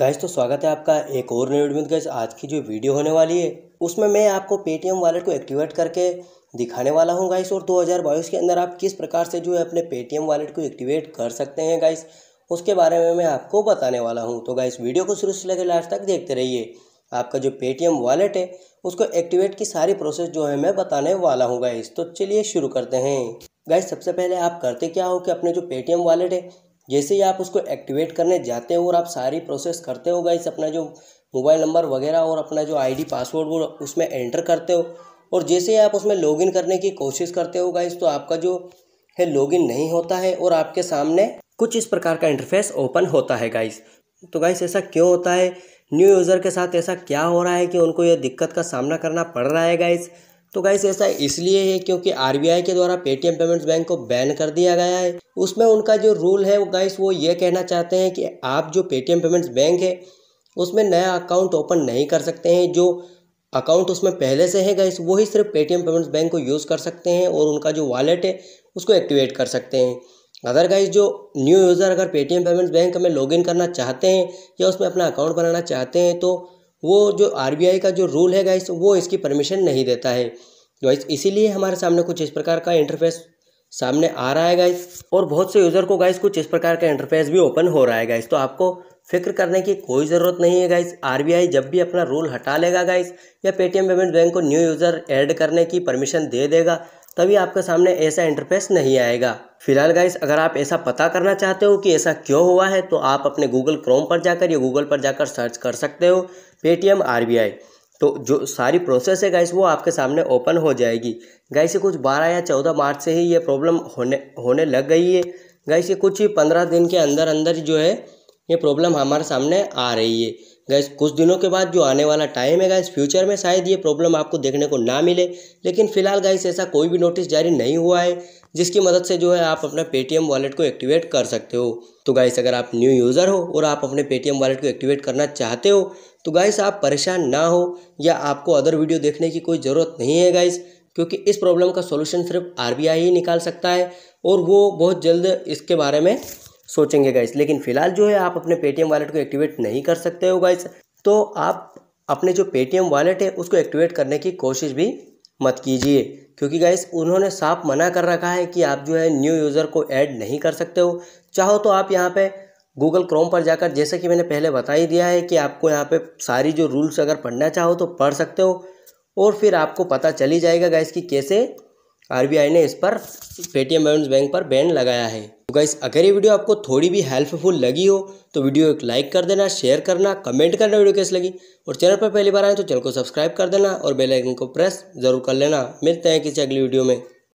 gas तो स्वागत है आपका एक और नई वीडियो में गैस आज की जो वीडियो होने वाली है उसमें मैं आपको पेटीएम वॉलेट को एक्टिवेट करके दिखाने वाला हूं गाइस और 2022 के अंदर आप किस प्रकार से जो है अपने पेटीएम वॉलेट को एक्टिवेट कर सकते हैं गाइस उसके बारे में मैं आपको बताने वाला हूँ तो गाइस वीडियो को शुरू से लेकर लास्ट तक देखते रहिए आपका जो पेटीएम वॉलेट है उसको एक्टिवेट की सारी प्रोसेस जो है मैं बताने वाला हूँ गाइस तो चलिए शुरू करते हैं गाइस सबसे पहले आप करते क्या हो कि अपने जो पेटीएम वॉलेट है जैसे ही आप उसको एक्टिवेट करने जाते हो और आप सारी प्रोसेस करते हो गाइस अपना जो मोबाइल नंबर वगैरह और अपना जो आईडी पासवर्ड वो उसमें एंटर करते हो और जैसे ही आप उसमें लॉगिन करने की कोशिश करते हो गाइस तो आपका जो है लॉगिन नहीं होता है और आपके सामने कुछ इस प्रकार का इंटरफेस ओपन होता है गाइस तो गाइस ऐसा क्यों होता है न्यू यूज़र के साथ ऐसा क्या हो रहा है कि उनको यह दिक्कत का सामना करना पड़ रहा है गाइस तो गाइस ऐसा इसलिए है क्योंकि आरबीआई के द्वारा पेटीएम पेमेंट्स बैंक को बैन कर दिया गया है उसमें उनका जो रूल है वो गाइस वो ये कहना चाहते हैं कि आप जो पेटीएम पेमेंट्स बैंक है उसमें नया अकाउंट ओपन नहीं कर सकते हैं जो अकाउंट उसमें पहले से है गाइस वही सिर्फ पेटीएम पेमेंट्स बैंक को यूज़ कर सकते हैं और उनका जो वॉलेट है उसको एक्टिवेट कर सकते हैं अदर गाइज जो न्यू यूज़र अगर पेटीएम पेमेंट्स बैंक में लॉगिन करना चाहते हैं या उसमें अपना अकाउंट बनाना चाहते हैं तो वो जो आर का जो रूल है गाइस वो इसकी परमिशन नहीं देता है गाइस इसीलिए हमारे सामने कुछ इस प्रकार का इंटरफेस सामने आ रहा है गाइस और बहुत से यूज़र को गाइस कुछ इस प्रकार का इंटरफेस भी ओपन हो रहा है गाइस तो आपको फिक्र करने की कोई ज़रूरत नहीं है गाइस आर जब भी अपना रूल हटा लेगा गाइस या पेटीएम पेमेंट बैंक को न्यू यूज़र ऐड करने की परमिशन दे देगा तभी आपके सामने ऐसा इंटरफेस नहीं आएगा फिलहाल गाइस अगर आप ऐसा पता करना चाहते हो कि ऐसा क्यों हुआ है तो आप अपने गूगल क्रोम पर जाकर या गूगल पर जाकर सर्च कर सकते हो पेटीएम आर तो जो सारी प्रोसेस है गाइस वो आपके सामने ओपन हो जाएगी गाइस ये कुछ 12 या 14 मार्च से ही ये प्रॉब्लम होने होने लग गई है गाइस ये कुछ ही पंद्रह दिन के अंदर अंदर जो है ये प्रॉब्लम हमारे सामने आ रही है गैस कुछ दिनों के बाद जो आने वाला टाइम है गैस फ्यूचर में शायद ये प्रॉब्लम आपको देखने को ना मिले लेकिन फिलहाल गैस ऐसा कोई भी नोटिस जारी नहीं हुआ है जिसकी मदद से जो है आप अपना पेटीएम वॉलेट को एक्टिवेट कर सकते हो तो गाइस अगर आप न्यू यूज़र हो और आप अपने पेटीएम वॉलेट को एक्टिवेट करना चाहते हो तो गाइस आप परेशान ना हो या आपको अदर वीडियो देखने की कोई ज़रूरत नहीं है गाइस क्योंकि इस प्रॉब्लम का सोल्यूशन सिर्फ आर ही निकाल सकता है और वो बहुत जल्द इसके बारे में सोचेंगे गाइस लेकिन फिलहाल जो है आप अपने पेटीएम वॉलेट को एक्टिवेट नहीं कर सकते हो गाइस तो आप अपने जो पेटीएम वॉलेट है उसको एक्टिवेट करने की कोशिश भी मत कीजिए क्योंकि गाइस उन्होंने साफ मना कर रखा है कि आप जो है न्यू यूज़र को ऐड नहीं कर सकते हो चाहो तो आप यहाँ पे गूगल क्रोम पर जाकर जैसे कि मैंने पहले बता ही दिया है कि आपको यहाँ पे सारी जो रूल्स अगर पढ़ना चाहो तो पढ़ सकते हो और फिर आपको पता चली जाएगा गाइस कि कैसे आरबीआई ने इस पर पेटीएम पेमेंट्स बैंक पर बैन लगाया है तो गाइस अगर ये वीडियो आपको थोड़ी भी हेल्पफुल लगी हो तो वीडियो एक लाइक कर देना शेयर करना कमेंट करना वीडियो कैसे लगी और चैनल पर पहली बार आए तो चैनल को सब्सक्राइब कर देना और बेल आइकन को प्रेस जरूर कर लेना मिलते हैं किसी अगली वीडियो में